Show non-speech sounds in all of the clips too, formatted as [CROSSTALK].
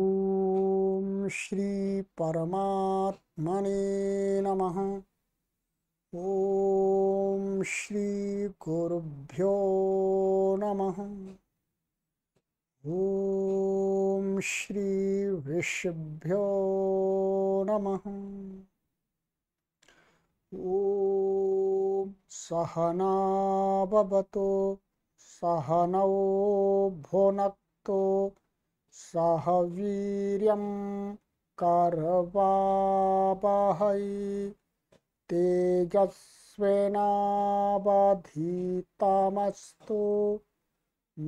ॐ श्रीपरमात्मने नमः ॐ श्रीगुरुभ्यो नमः ॐ श्रीवृषभ्यो नमः ॐ सहनाभवतो सहनौ भुनक्तो सह वीर्यं करवापहै तेजस्वेनावधीतमस्तु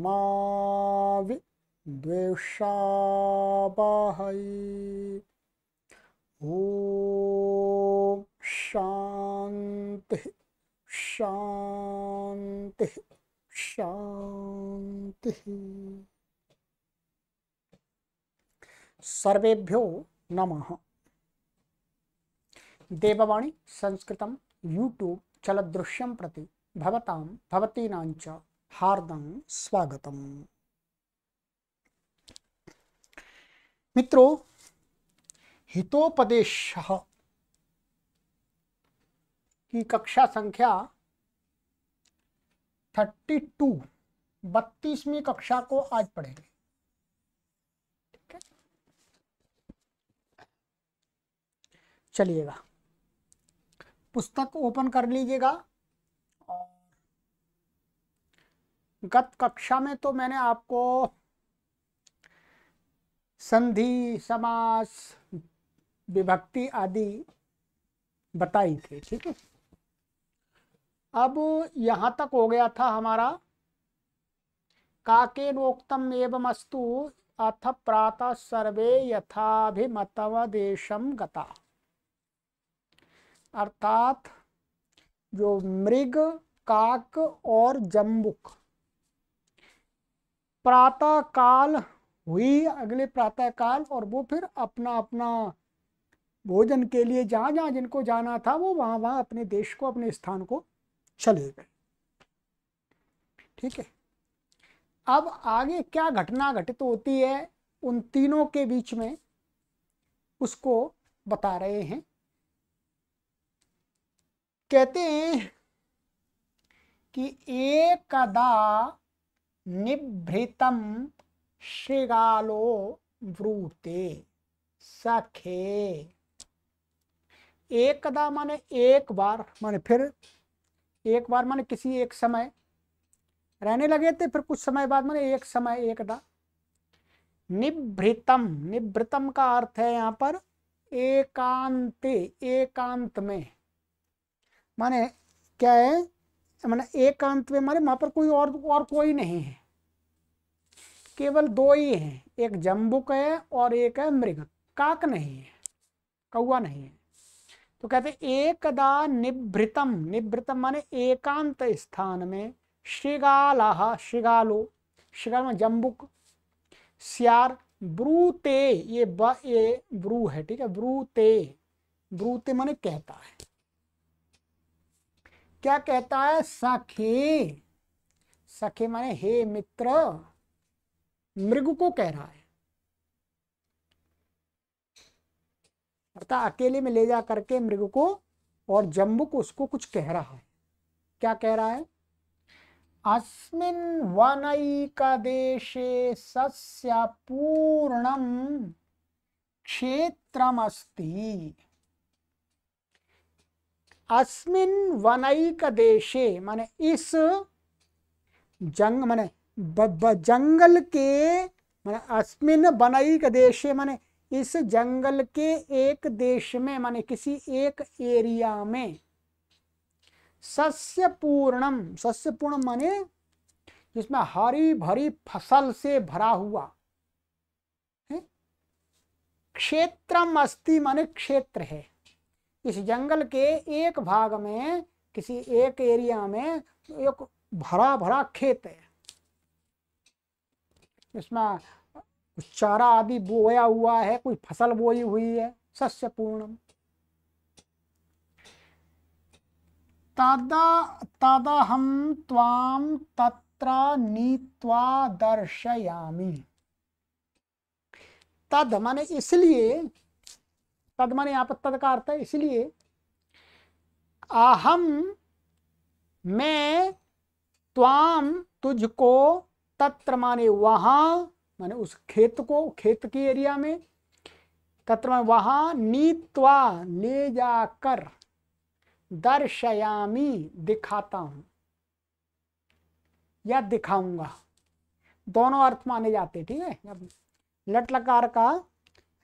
मा विद्वेषापहै ॐ शान्तिः शान्तिः शान्तिः सर्वेभ्यो नमः देववाणी संस्कृतं यूट्यूब चलदृश्यं प्रति भवतां भवतीनां च हार्दं स्वागतम् मित्रों हितोपदेश की कक्षा संख्या 32 बत्तीसवीं कक्षा को आज पढ़ेंगे चलिएगा पुस्तक ओपन कर लीजिएगा गत कक्षा में तो मैंने आपको संधि समास विभक्ति आदि बताई थी ठीक है अब यहाँ तक हो गया था हमारा काके नोक्तम एवं अस्तु अथ प्रातः सर्वे यथाभिमतव देशम गता अर्थात जो मृग काक और जम्बुक प्रातः काल हुई अगले प्रातः काल और वो फिर अपना अपना भोजन के लिए जहाँ जहाँ जिनको जाना था वो वहाँ वहाँ अपने देश को अपने स्थान को चले गए ठीक है अब आगे क्या घटना घटित तो होती है उन तीनों के बीच में उसको बता रहे हैं कहते हैं कि एकदा निभृतम श्रृगालो ब्रूते सखे एकदा माने एक बार माने फिर एक बार माने किसी एक समय रहने लगे थे फिर कुछ समय बाद माने एक समय एकदा निभृतम निभृतम का अर्थ है यहाँ पर एकांत एकांत में माने क्या है माने एकांत में माने वहां पर कोई और और कोई नहीं है केवल दो ही हैं एक जम्बुक है और एक है मृग काक नहीं है कौआ नहीं है तो कहते एकदा निभृतम निभृतम माने एकांत स्थान में शिगाला शिगालो शिगाल में जम्बुक सियार ब्रूते ये ब ये ब्रू है ठीक है ब्रूते ब्रूते माने कहता है क्या कहता है सखी सखी माने हे मित्र मृग को कह रहा है अर्थात अकेले में ले जा करके मृग को और जम्बू को उसको कुछ कह रहा है क्या कह रहा है अस्मिन देशे सस्य पूर्णम क्षेत्रमस्ती अस्मिन अस्मिन् देशे माने इस जंग माने जंगल के माने अस्मिन वनैक देशे माने इस जंगल के एक देश में माने किसी एक एरिया में सस्य पूर्णम सस्य पूर्ण माने जिसमें हरी भरी फसल से भरा हुआ क्षेत्रम अस्ति माने क्षेत्र है इस जंगल के एक भाग में किसी एक एरिया में एक भरा भरा खेत है इसमें चारा आदि बोया हुआ है कोई फसल बोई हुई है सस्य पूर्ण तादा तादा हम त्वाम तत्र नीत्वा दर्शयामी तद माने इसलिए तद पर तद का अर्थ है इसलिए अहम मैं त्वाम तुझको तत्र माने वहां माने उस खेत को खेत की एरिया में तत्र माने वहां नीतवा ले जाकर दर्शयामी दिखाता हूं या दिखाऊंगा दोनों अर्थ माने जाते ठीक है लट लकार का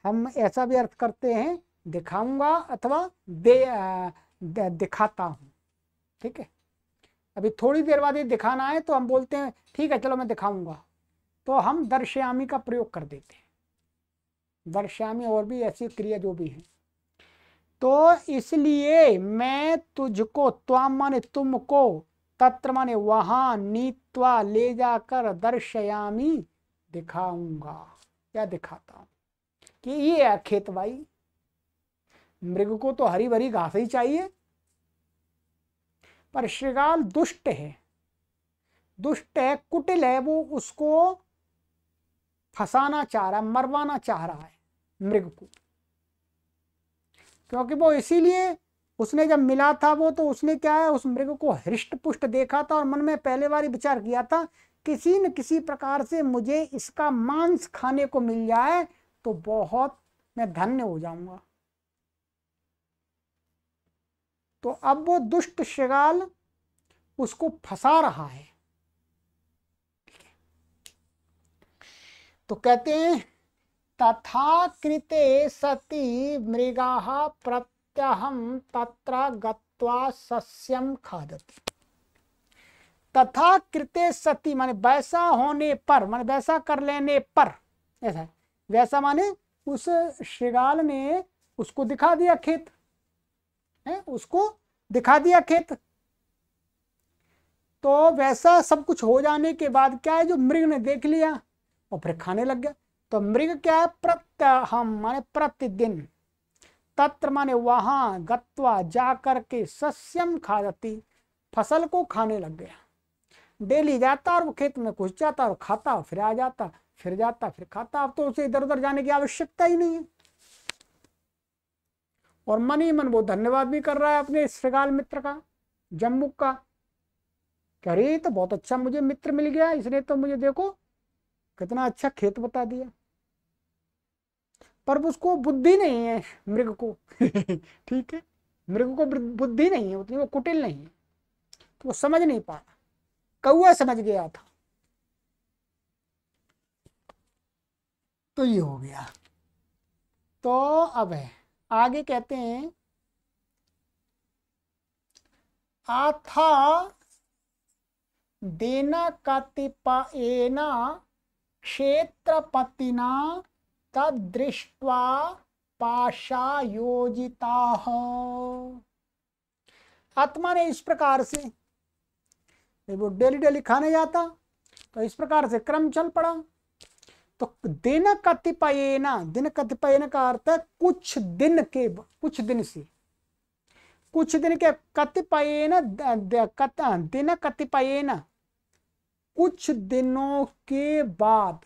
हम ऐसा भी अर्थ करते हैं दिखाऊंगा अथवा दे, दे दिखाता हूँ ठीक है अभी थोड़ी देर बाद ये दिखाना है तो हम बोलते हैं ठीक है चलो मैं दिखाऊंगा तो हम दर्शयामी का प्रयोग कर देते हैं दर्श्यामी और भी ऐसी क्रिया जो भी है तो इसलिए मैं तुझको त्वाम माने तुमको तत्र माने वहां नीतवा ले जाकर दर्शयामी दिखाऊंगा या दिखाता हूं कि ये है भाई मृग को तो हरी भरी घास ही चाहिए पर श्रीगाल दुष्ट है दुष्ट है कुटिल है वो उसको फंसाना चाह रहा है मरवाना चाह रहा है मृग को क्योंकि वो इसीलिए उसने जब मिला था वो तो उसने क्या है उस मृग को हृष्ट पुष्ट देखा था और मन में पहले बार विचार किया था किसी न किसी प्रकार से मुझे इसका मांस खाने को मिल जाए तो बहुत मैं धन्य हो जाऊंगा तो अब वो दुष्ट शिगाल उसको फंसा रहा है तो कहते हैं तथा कृते सती मृगा प्रत्यहम तत्र गत्वा सस्यम खादति तथा कृते सती माने वैसा होने पर माने वैसा कर लेने पर ऐसा वैसा माने उस शिगाल ने उसको दिखा दिया खेत है उसको दिखा दिया खेत तो वैसा सब कुछ हो जाने के बाद क्या है जो मृग ने देख लिया और फिर खाने लग गया तो मृग क्या है प्रत्यहम माने प्रतिदिन तत्र माने वहां गत्वा जा करके सस्यम जाती फसल को खाने लग गया डेली जाता और वो खेत में घुस जाता और खाता और फिर आ जाता फिर जाता फिर खाता अब तो उसे इधर उधर जाने की आवश्यकता ही नहीं है और मन ही मन वो धन्यवाद भी कर रहा है अपने श्रीगाल मित्र का जम्मू का कह रही तो बहुत अच्छा मुझे मित्र मिल गया इसने तो मुझे देखो कितना अच्छा खेत बता दिया पर उसको बुद्धि नहीं है मृग को [LAUGHS] ठीक है मृग को बुद्धि नहीं है उतनी वो कुटिल नहीं है तो वो समझ नहीं पाया कौआ समझ गया था तो ये हो गया तो अब है आगे कहते हैं आथा देना कतिपेना क्षेत्रपतिना पाशा योजिता आत्मा ने इस प्रकार से वो डेली डेली खाने जाता तो इस प्रकार से क्रम चल पड़ा तो दिन ना दिन कतिपयन का अर्थ है कुछ दिन के कुछ दिन से कुछ दिन के कतिपयन कत, दिन कतिपयन कुछ दिनों के बाद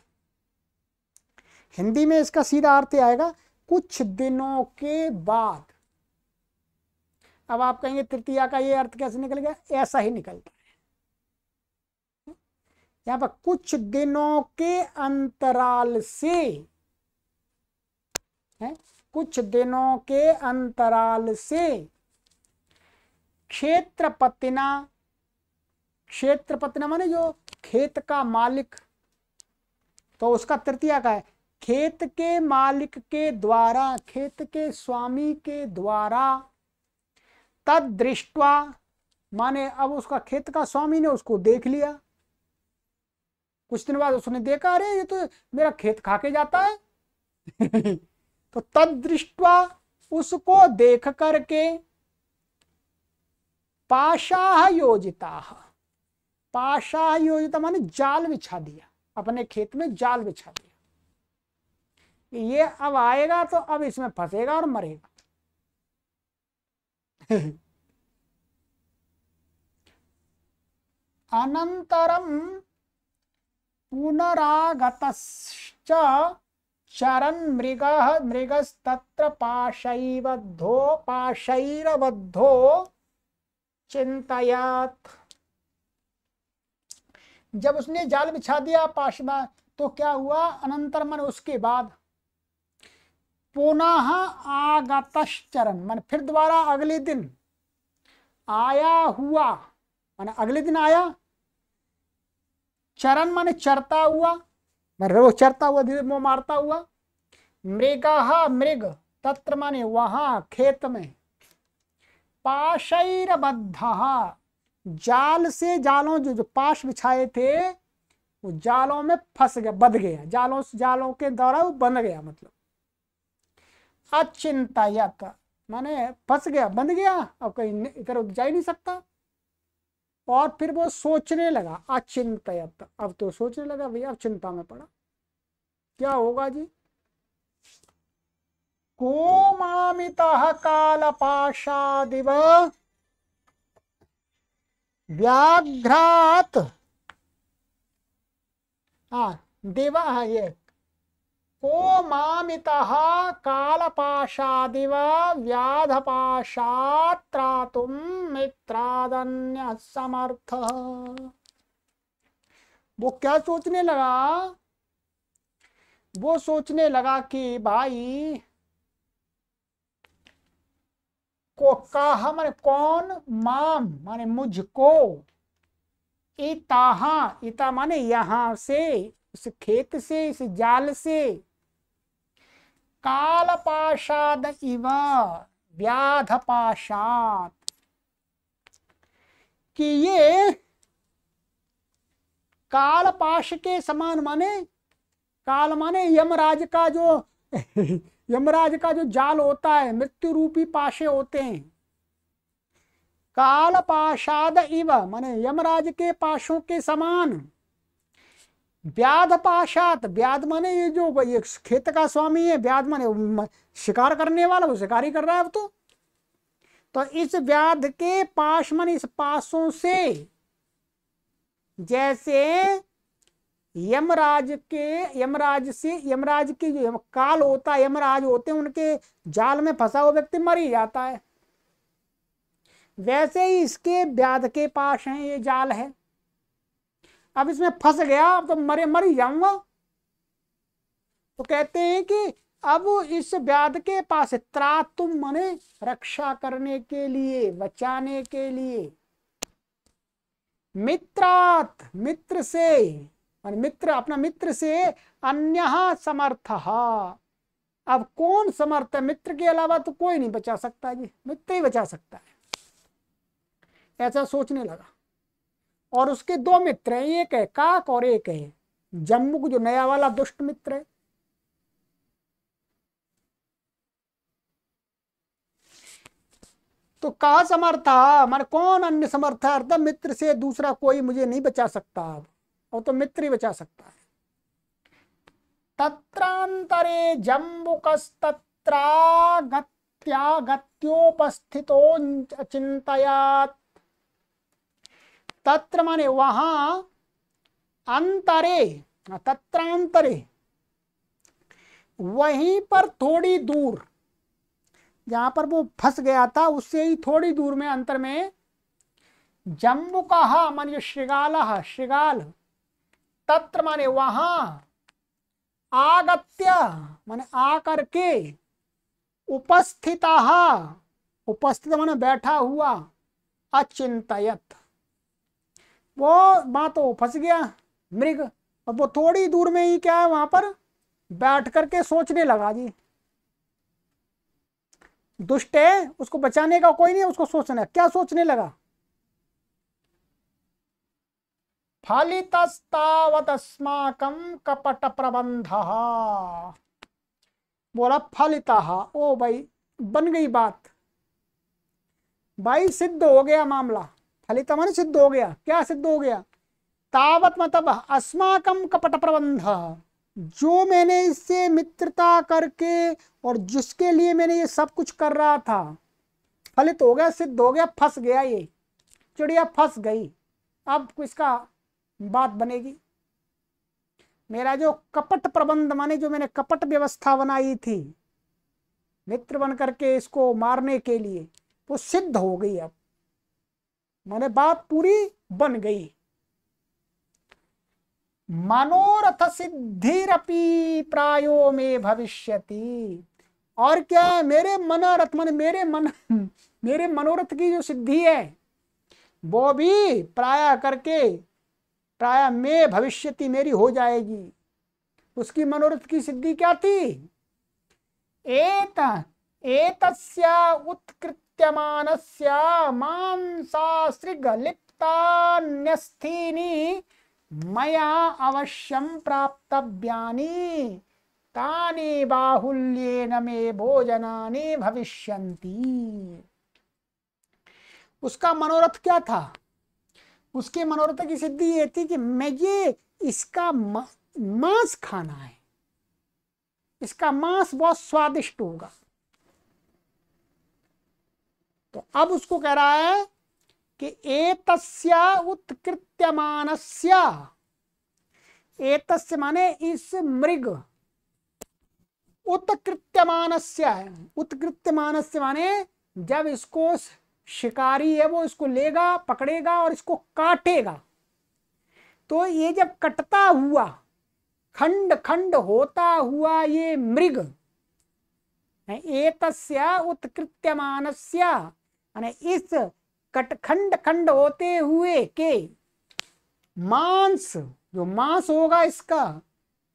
हिंदी में इसका सीधा अर्थ आएगा कुछ दिनों के बाद अब आप कहेंगे तृतीया का ये अर्थ कैसे निकल गया ऐसा ही निकलता है यहां पर कुछ दिनों के अंतराल से है कुछ दिनों के अंतराल से क्षेत्रपतिना क्षेत्रपतिना माने जो खेत का मालिक तो उसका तृतीया का है खेत के मालिक के द्वारा खेत के स्वामी के द्वारा तद दृष्टवा माने अब उसका खेत का स्वामी ने उसको देख लिया कुछ दिन बाद उसने देखा अरे ये तो मेरा खेत खा के जाता है [LAUGHS] तो तद दृष्टवा उसको देख करके पाशाह योजिता पाशाह योजिता माने जाल बिछा दिया अपने खेत में जाल बिछा दिया ये अब आएगा तो अब इसमें फंसेगा और मरेगा [LAUGHS] अनंतरम पुनरागत चरण मृग मृगस्तत्र पाशैबद्धो पाशैरबद्धो चिंतयात जब उसने जाल बिछा दिया पाश तो क्या हुआ अनंतर मन उसके बाद पुनः आगतश्चरण मन फिर दोबारा अगले दिन आया हुआ मन अगले दिन आया चरण माने चरता हुआ मतलब वो चरता हुआ धीरे मुंह मारता हुआ मृगहा मृग तत्र माने वहां खेत में पाशैर बद्धा जाल से जालों जो जो पाश बिछाए थे वो जालों में फंस गया बध गया जालों से जालों के द्वारा वो बंध गया मतलब अचिंतायत माने फंस गया बंध गया अब कहीं इधर उधर जा ही नहीं सकता और फिर वो सोचने लगा अचिंत अब तो सोचने लगा भैया अब चिंता में पड़ा क्या होगा जी कोमामिता काल दिव व्याघ्रात हा देवा है ये को मामितः कालपाशादिव व्याधपाशात्रातु मित्रादन्य समर्थ वो क्या सोचने लगा वो सोचने लगा कि भाई को कहा माने कौन माम माने मुझको इताहा इता माने यहां से इस खेत से इस जाल से काल पाषाद इव व्याध पाषाद कि ये काल पाश के समान माने काल माने यमराज का जो [LAUGHS] यमराज का जो जाल होता है मृत्यु रूपी पाशे होते हैं काल पाशाद इव माने यमराज के पाशों के समान व्याध पाशात व्याध माने ये जो ये खेत का स्वामी है व्याध माने शिकार करने वाला वो शिकारी कर रहा है अब तो तो इस व्याध के पाश मन इस पासों से जैसे यमराज के यमराज से यमराज के जो काल होता है यमराज होते हैं उनके जाल में फंसा हुआ व्यक्ति मर ही जाता है वैसे ही इसके व्याध के पास हैं ये जाल है अब इसमें फंस गया अब तो मरे मर ही जाऊंगा तो कहते हैं कि अब इस व्याध के पास त्रा तुम मने रक्षा करने के लिए बचाने के लिए मित्रात मित्र से और मित्र अपना मित्र से अन्य समर्थ अब कौन समर्थ है मित्र के अलावा तो कोई नहीं बचा सकता जी मित्र ही बचा सकता है ऐसा सोचने लगा और उसके दो मित्र हैं एक है काक और एक है जम्मुक जो नया वाला दुष्ट मित्र है तो कहा समर्था मारे कौन अन्य अर्थ मित्र से दूसरा कोई मुझे नहीं बचा सकता अब और तो मित्र ही बचा सकता है तत्रांतरे जम्बुकस्तत्रा गत्या गत्योपस्थितो चिंतयात तत्र माने वहां अंतरे तत्रांतरे वहीं पर थोड़ी दूर जहां पर वो फंस गया था उससे ही थोड़ी दूर में अंतर में जम्बू का मान जो श्रीगाल श्रीगाल तत्र माने वहां आगत्य माने आकर के उपस्थिता उपस्थित माने बैठा हुआ अचिंतयत वो तो फंस गया मृग और वो थोड़ी दूर में ही क्या है वहां पर बैठ करके सोचने लगा जी दुष्ट है उसको बचाने का कोई नहीं उसको सोचना क्या सोचने लगा कपट प्रबंध बोला फलिता ओ भाई बन गई बात भाई सिद्ध हो गया मामला फलितमन सिद्ध हो गया क्या सिद्ध हो गया तावत मतलब अस्माकम कपट प्रबंध जो मैंने इससे मित्रता करके और जिसके लिए मैंने ये सब कुछ कर रहा था फलित हो गया सिद्ध हो गया फंस गया ये चिड़िया फंस गई अब इसका बात बनेगी मेरा जो कपट प्रबंध माने जो मैंने कपट व्यवस्था बनाई थी मित्र बन करके इसको मारने के लिए वो सिद्ध हो गई अब माने बात पूरी बन गई मनोरथ सिद्धिरपी प्रायो में भविष्य और क्या है मेरे मनोरथ मन मेरे मन मेरे मनोरथ की जो सिद्धि है वो भी प्राय करके प्राय में भविष्य मेरी हो जाएगी उसकी मनोरथ की सिद्धि क्या थी एत एतस्या उत्कृत विद्यमानस्य मांसासृगलिप्तान्यस्थीनि मया अवश्यं प्राप्तव्यानि तानि बाहुल्येन मे भोजनानि भविष्यन्ति उसका मनोरथ क्या था उसके मनोरथ की सिद्धि ये थी कि मैं ये इसका मांस खाना है इसका मांस बहुत स्वादिष्ट होगा तो अब उसको कह रहा है कि एतस्या उत्कृत्यमानस्या एतस्य माने इस मृग उत्कृत्यमानस्या है माने जब इसको शिकारी है वो इसको लेगा पकड़ेगा और इसको काटेगा तो ये जब कटता हुआ खंड खंड होता हुआ ये मृग एतस्या उत्कृत्यमानस्या माने इस कटखंड खंड होते हुए के मांस जो मांस होगा इसका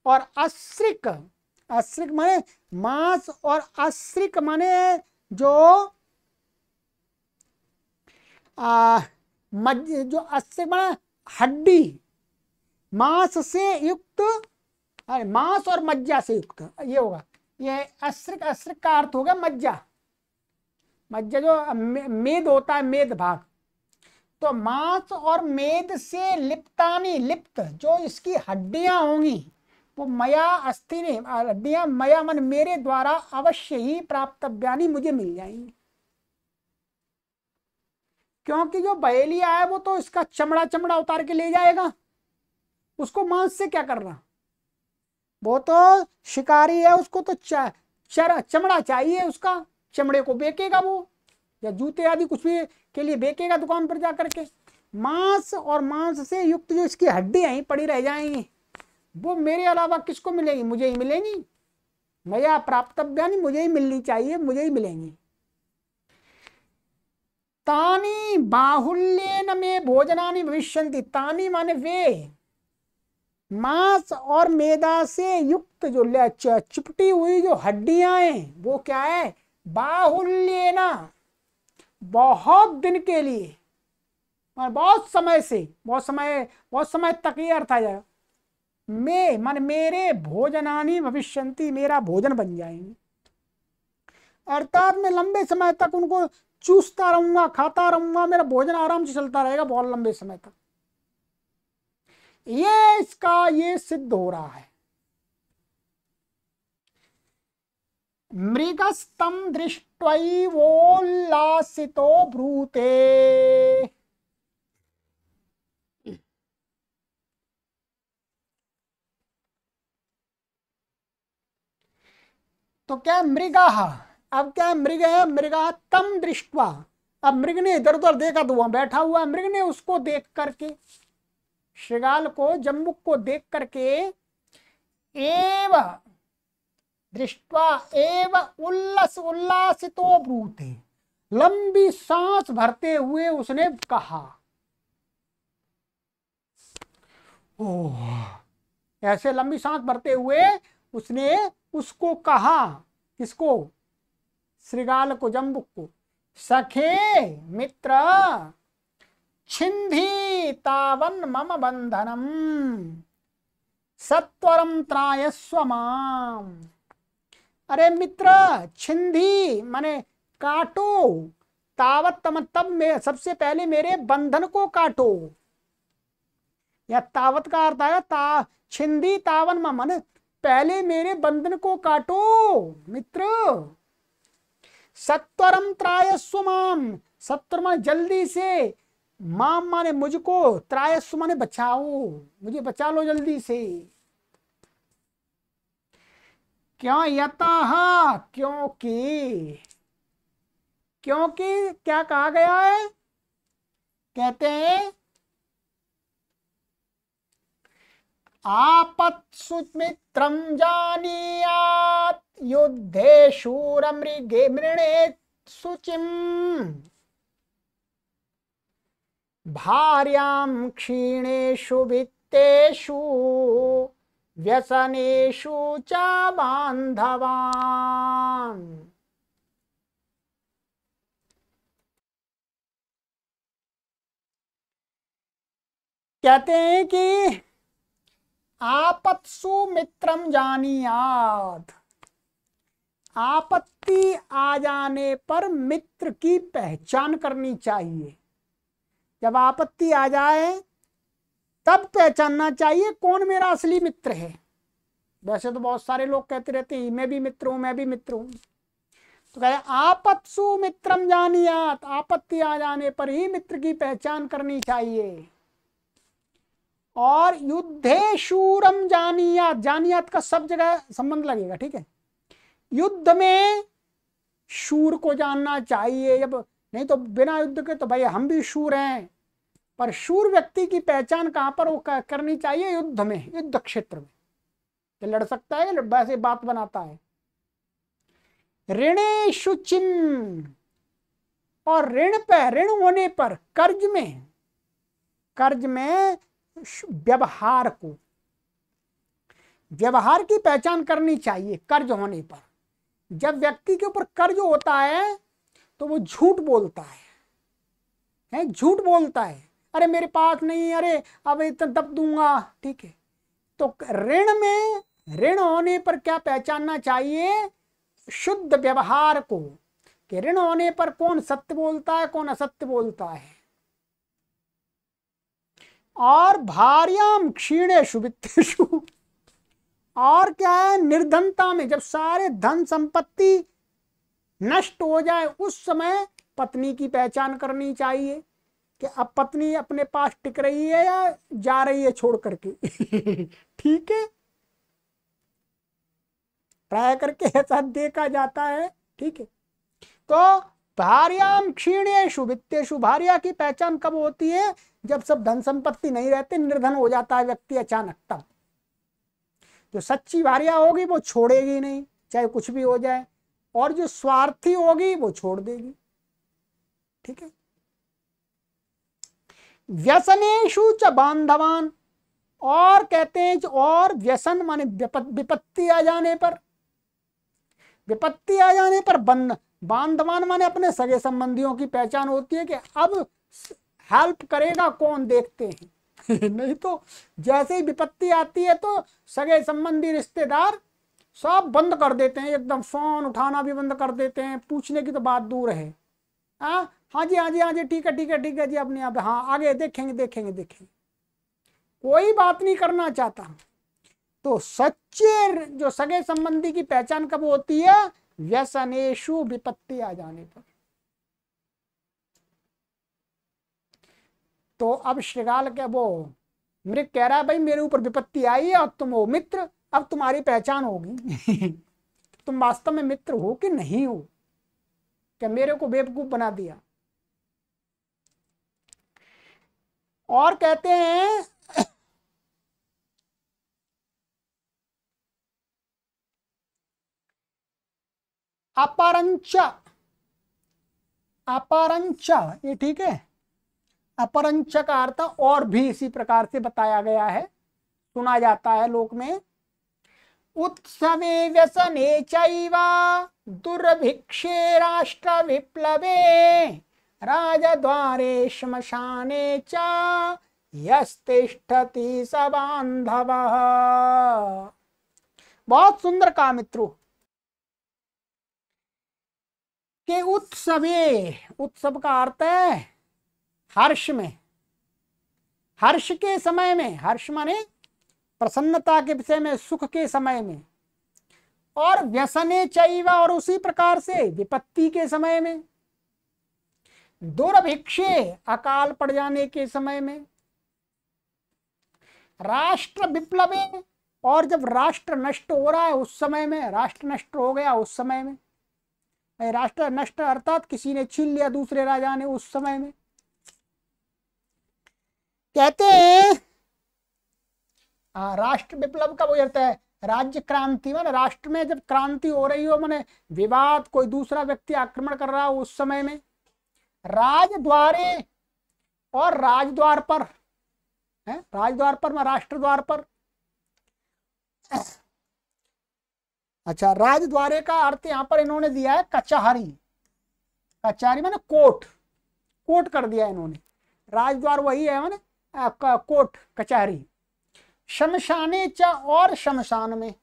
और अश्रिक अश्रिक माने मांस और अश्रिक माने जो आ, मज, जो अश्रिक माने हड्डी मांस से युक्त अरे मांस और मज्जा से युक्त ये होगा ये अश्रिक अश्रिक का अर्थ होगा मज्जा मज्जा जो मेद होता है मेद भाग तो मांस और मेद से लिप्तानी लिप्त जो इसकी हड्डियां होंगी वो मया अस्थि ने हड्डियां मया मन मेरे द्वारा अवश्य ही प्राप्त प्राप्तव्यानी मुझे मिल जाएंगी क्योंकि जो बहेलिया है वो तो इसका चमड़ा चमड़ा उतार के ले जाएगा उसको मांस से क्या करना वो तो शिकारी है उसको तो चर चमड़ा चाहिए उसका चमड़े को बेचेगा वो या जूते आदि कुछ भी के लिए बेचेगा दुकान पर जा करके मांस और मांस से युक्त जो इसकी हड्डी यहीं पड़ी रह जाएंगी वो मेरे अलावा किसको मिलेगी मुझे ही मिलेंगी प्राप्तव्य नहीं मुझे ही मिलनी चाहिए मुझे ही मिलेंगी तानी बाहुल्य में भोजनानी भविष्य तानी माने वे मांस और मेदा से युक्त जो चिपटी हुई जो हड्डियां हैं वो क्या है बाहुल्यना बहुत दिन के लिए मान बहुत समय से बहुत समय बहुत समय तक ये अर्थ आ जाएगा मैं मन मेरे भोजनानी भविष्यंति मेरा भोजन बन जाएंगे अर्थात मैं लंबे समय तक उनको चूसता रहूंगा खाता रहूंगा मेरा भोजन आराम से चलता रहेगा बहुत लंबे समय तक ये इसका ये सिद्ध हो रहा है मृगस्तम दृष्ट्वैवोल्लासितो ब्रूते तो क्या मृगा अब क्या मृग है मृगा तम दृष्टवा अब मृग ने इधर उधर देखा तो वहां बैठा हुआ मृग ने उसको देख करके श्रृगाल को जम्बुक को देख करके एव दृष्टवा एव उल्लस उल्लासितो ब्रूते लंबी सांस भरते हुए उसने कहा ओह ऐसे लंबी सांस भरते हुए उसने उसको कहा किसको श्रीगाल को जम्बुक को सखे मित्र छिंधी तावन मम बंधनम सत्वरम त्रायस्व माम अरे मित्र छिंदी माने काटो तावत तम तब में सबसे पहले मेरे बंधन को काटो या तावत का अर्थ आया ता छिंदी तावन मन पहले मेरे बंधन को काटो मित्र सत्वरम त्रायस्व माम सत्वर माने जल्दी से माम माने मुझको त्रायस्व माने बचाओ मुझे बचा लो जल्दी से क्यों यथ क्योंकि क्योंकि क्या कहा गया है कहते हैं आपत्सु मित्रम जानीयात युद्धे शूर मृगे मृणे शुचि भार्षीणेशु क्षीणेशु वित्तेषु व्यसनेशु च बान्धवान् कहते हैं कि आपत्सु मित्रम जानियात आपत्ति आ जाने पर मित्र की पहचान करनी चाहिए जब आपत्ति आ जाए तब पहचानना चाहिए कौन मेरा असली मित्र है वैसे तो बहुत सारे लोग कहते रहते हैं मैं भी मित्र हूं मैं भी मित्र हूं तो कहे आपत्सु मित्रम जानियात आपत्ति आ जाने पर ही मित्र की पहचान करनी चाहिए और युद्धे शूरम जानियात जानियात का सब जगह संबंध लगेगा ठीक है युद्ध में शूर को जानना चाहिए जब नहीं तो बिना युद्ध के तो भाई हम भी शूर हैं पर शूर व्यक्ति की पहचान कहां पर वो करनी चाहिए युद्ध में युद्ध क्षेत्र में कि लड़ सकता है वैसे बात बनाता है ऋणे शुचिन और ऋण पर ऋण होने पर कर्ज में कर्ज में व्यवहार को व्यवहार की पहचान करनी चाहिए कर्ज होने पर जब व्यक्ति के ऊपर कर्ज होता है तो वो झूठ बोलता है झूठ बोलता है अरे मेरे पास नहीं अरे अब इतना दब दूंगा ठीक है तो ऋण में ऋण होने पर क्या पहचानना चाहिए शुद्ध व्यवहार को कि ऋण होने पर कौन सत्य बोलता है कौन असत्य बोलता है और भार्याम क्षीणेशु वित्तेशु और क्या है निर्धनता में जब सारे धन संपत्ति नष्ट हो जाए उस समय पत्नी की पहचान करनी चाहिए कि अब पत्नी अपने पास टिक रही है या जा रही है छोड़ करके [LAUGHS] ठीक है प्राय करके ऐसा देखा जाता है ठीक है तो भार्याम क्षीणेशु वित्तेशु भार्या की पहचान कब होती है जब सब धन संपत्ति नहीं रहते निर्धन हो जाता है व्यक्ति अचानक तब जो सच्ची भार्या होगी वो छोड़ेगी नहीं चाहे कुछ भी हो जाए और जो स्वार्थी होगी वो छोड़ देगी ठीक है व्यसनेशु च बांधवान और कहते हैं जो और व्यसन माने विपत्ति आ जाने पर विपत्ति आ जाने पर बंध बांधवान माने अपने सगे संबंधियों की पहचान होती है कि अब हेल्प करेगा कौन देखते हैं [LAUGHS] नहीं तो जैसे ही विपत्ति आती है तो सगे संबंधी रिश्तेदार सब बंद कर देते हैं एकदम फोन उठाना भी बंद कर देते हैं पूछने की तो बात दूर है हाँ? हाँ जी हाँ जी हाँ जी ठीक है ठीक है ठीक है जी अपने आप हाँ आगे देखेंगे देखेंगे देखेंगे कोई बात नहीं करना चाहता तो सच्चे जो सगे संबंधी की पहचान कब होती है व्यसनेशु विपत्ति आ जाने पर तो अब श्रीगाल के वो मेरे कह रहा है भाई मेरे ऊपर विपत्ति आई है और तुम हो मित्र अब तुम्हारी पहचान होगी [LAUGHS] तुम वास्तव में मित्र हो कि नहीं हो क्या मेरे को बेवकूफ बना दिया और कहते हैं अपरंच अपरंच ये ठीक है अपरंच का अर्थ और भी इसी प्रकार से बताया गया है सुना जाता है लोक में उत्सव व्यसने चुर्भिक्षे दुर्भिक्षे राष्ट्र विप्लवे राजद्वारे श्मशाने च यस्तिष्ठति स बहुत सुंदर का मित्रों के उत्सवे उत्सव का अर्थ है हर्ष में हर्ष के समय में हर्ष माने प्रसन्नता के विषय में सुख के समय में और व्यसने चाहिए और उसी प्रकार से विपत्ति के समय में दुर्भिक्षे अकाल पड़ जाने के समय में राष्ट्र विप्लवे और जब राष्ट्र नष्ट हो रहा है उस समय में राष्ट्र नष्ट हो गया उस समय में राष्ट्र नष्ट अर्थात किसी ने छीन लिया दूसरे राजा ने उस समय में कहते हैं हाँ, राष्ट्र विप्लव का हो अर्थ है राज्य क्रांति मान राष्ट्र में जब क्रांति हो रही हो मैंने विवाद कोई दूसरा व्यक्ति आक्रमण कर रहा हो उस समय में राजद्वारे और राजद्वार पर है राजद्वार पर मैं राष्ट्र द्वार पर अच्छा राजद्वारे का अर्थ यहां पर इन्होंने दिया है कचहरी कचहरी मैंने कोट कोट कर दिया इन्होंने राजद्वार वही है मैंने कोट कचहरी शमशाने च और शमशान में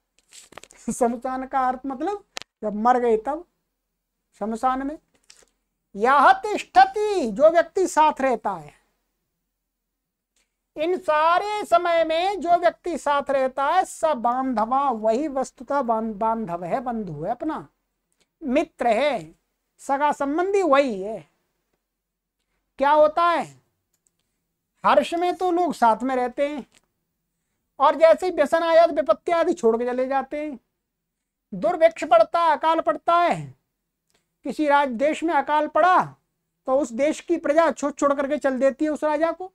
[LAUGHS] शमशान का अर्थ मतलब जब मर गए तब शमशान में यहाती जो व्यक्ति साथ रहता है इन सारे समय में जो व्यक्ति साथ रहता है सब बांधवा वही वस्तुतः बांधव है बंधु है अपना मित्र है सगा संबंधी वही है क्या होता है हर्ष में तो लोग साथ में रहते हैं और जैसे ही व्यसन आया विपत्ति आदि छोड़ के चले जाते हैं दुर्भिक्ष पड़ता है अकाल पड़ता है किसी राज देश में अकाल पड़ा तो उस देश की प्रजा छोड़ छोड़ करके चल देती है उस राजा को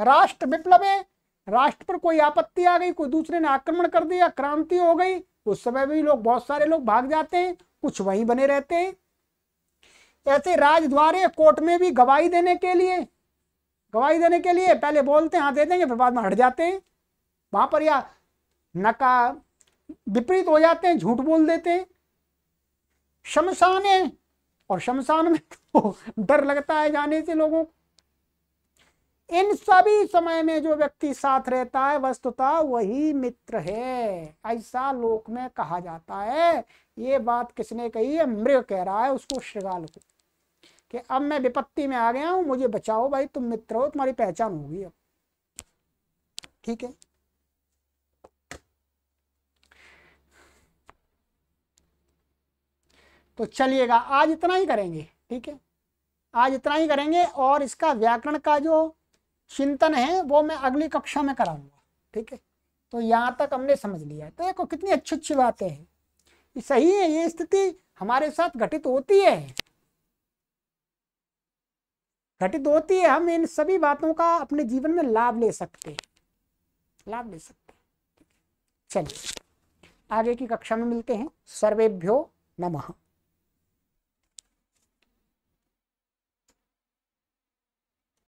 राष्ट्र विप्लव है राष्ट्र पर कोई आपत्ति आ गई कोई दूसरे ने आक्रमण कर दिया क्रांति हो गई उस समय भी लोग बहुत सारे लोग भाग जाते हैं कुछ वहीं बने रहते हैं ऐसे राजद्वारे कोर्ट में भी गवाही देने के लिए गवाही देने के लिए पहले बोलते हैं हाँ दे देंगे फिर बाद में हट जाते हैं वहां पर या नका विपरीत हो जाते हैं झूठ बोल देते हैं शमशान है और शमशान में तो डर लगता है जाने से लोगों को इन सभी समय में जो व्यक्ति साथ रहता है वस्तुतः वही मित्र है ऐसा लोक में कहा जाता है ये बात किसने कही है मृग कह रहा है उसको श्रृगाल को कि अब मैं विपत्ति में आ गया हूं मुझे बचाओ भाई तुम मित्र हो तुम्हारी पहचान होगी अब ठीक है तो चलिएगा आज इतना ही करेंगे ठीक है आज इतना ही करेंगे और इसका व्याकरण का जो चिंतन है वो मैं अगली कक्षा में कराऊंगा ठीक है तो यहाँ तक हमने समझ लिया तो देखो कितनी अच्छी अच्छी बातें हैं ये सही है ये स्थिति हमारे साथ घटित होती है घटित होती है हम इन सभी बातों का अपने जीवन में लाभ ले सकते हैं लाभ ले सकते चलिए आगे की कक्षा में मिलते हैं सर्वेभ्यो नमः